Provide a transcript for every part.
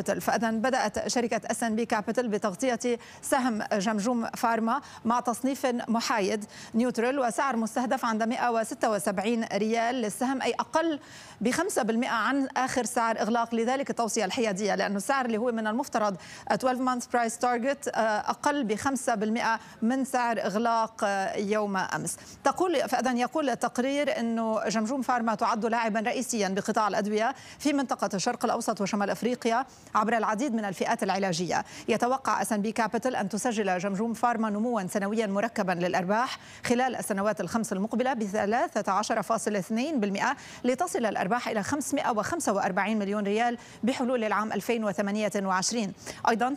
كابيتال فإذا بدأت شركة اس ان بي كابيتال بتغطية سهم جمجوم فارما مع تصنيف محايد نيوترال وسعر مستهدف عند 176 ريال للسهم أي أقل ب 5% عن آخر سعر إغلاق لذلك التوصية الحيادية لأنه السعر اللي هو من المفترض 12 مانث برايس تارجت أقل ب 5% من سعر إغلاق آه، يوم أمس تقول فإذا يقول التقرير أنه جمجوم فارما تعد لاعبا رئيسيا بقطاع الأدوية في منطقة الشرق الأوسط وشمال أفريقيا عبر العديد من الفئات العلاجية يتوقع اس ان بي كابيتال أن تسجل جمجوم فارما نموا سنويا مركبا للأرباح خلال السنوات الخمس المقبلة ب 13.2% لتصل الأرباح إلى 545 مليون ريال بحلول العام 2028 أيضا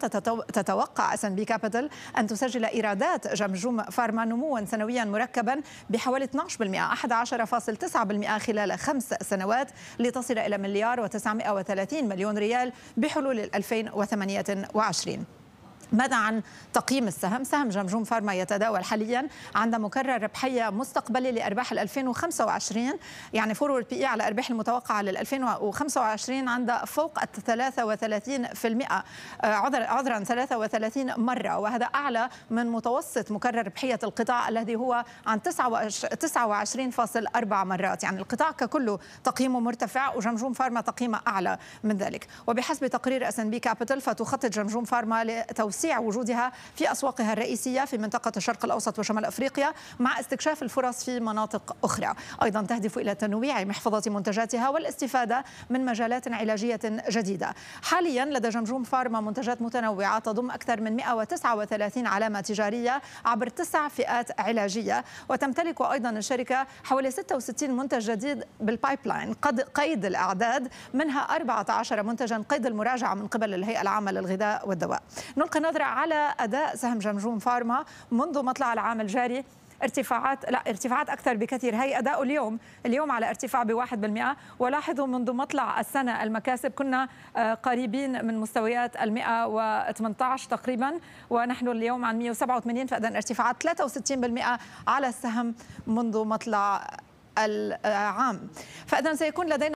تتوقع اس ان بي كابيتال أن تسجل إيرادات جمجوم فارما نموا سنويا مركبا بحوالي 12% 11.9% خلال خمس سنوات لتصل إلى مليار و930 مليون ريال بحلول حلول 2028 ماذا عن تقييم السهم؟ سهم جمجوم فارما يتداول حاليا عند مكرر ربحية مستقبلي لأرباح 2025 يعني فورورد بي إي على الأرباح المتوقعة لل 2025 عند فوق ال 33% آه، عذرا عذرا 33 مرة وهذا أعلى من متوسط مكرر ربحية القطاع الذي هو عن 29.4 مرات يعني القطاع ككله تقييمه مرتفع وجمجوم فارما تقييمه أعلى من ذلك وبحسب تقرير اس ان بي كابيتال فتخطط جمجوم فارما لتوسيع توسيع وجودها في أسواقها الرئيسية في منطقة الشرق الأوسط وشمال أفريقيا مع استكشاف الفرص في مناطق أخرى أيضا تهدف إلى تنويع محفظة منتجاتها والاستفادة من مجالات علاجية جديدة حاليا لدى جمجوم فارما منتجات متنوعة تضم أكثر من 139 علامة تجارية عبر تسع فئات علاجية وتمتلك أيضا الشركة حوالي 66 منتج جديد بالبايبلاين قد قيد الأعداد منها 14 منتجا قيد المراجعة من قبل الهيئة العامة للغذاء والدواء نلقي نظرة على أداء سهم جمجوم فارما منذ مطلع العام الجاري ارتفاعات لا ارتفاعات اكثر بكثير هي اداء اليوم اليوم على ارتفاع ب 1% ولاحظوا منذ مطلع السنه المكاسب كنا آه، قريبين من مستويات ال 118 تقريبا ونحن اليوم عن 187 فاذا ارتفاعات 63% على السهم منذ مطلع العام آه، فاذا سيكون لدينا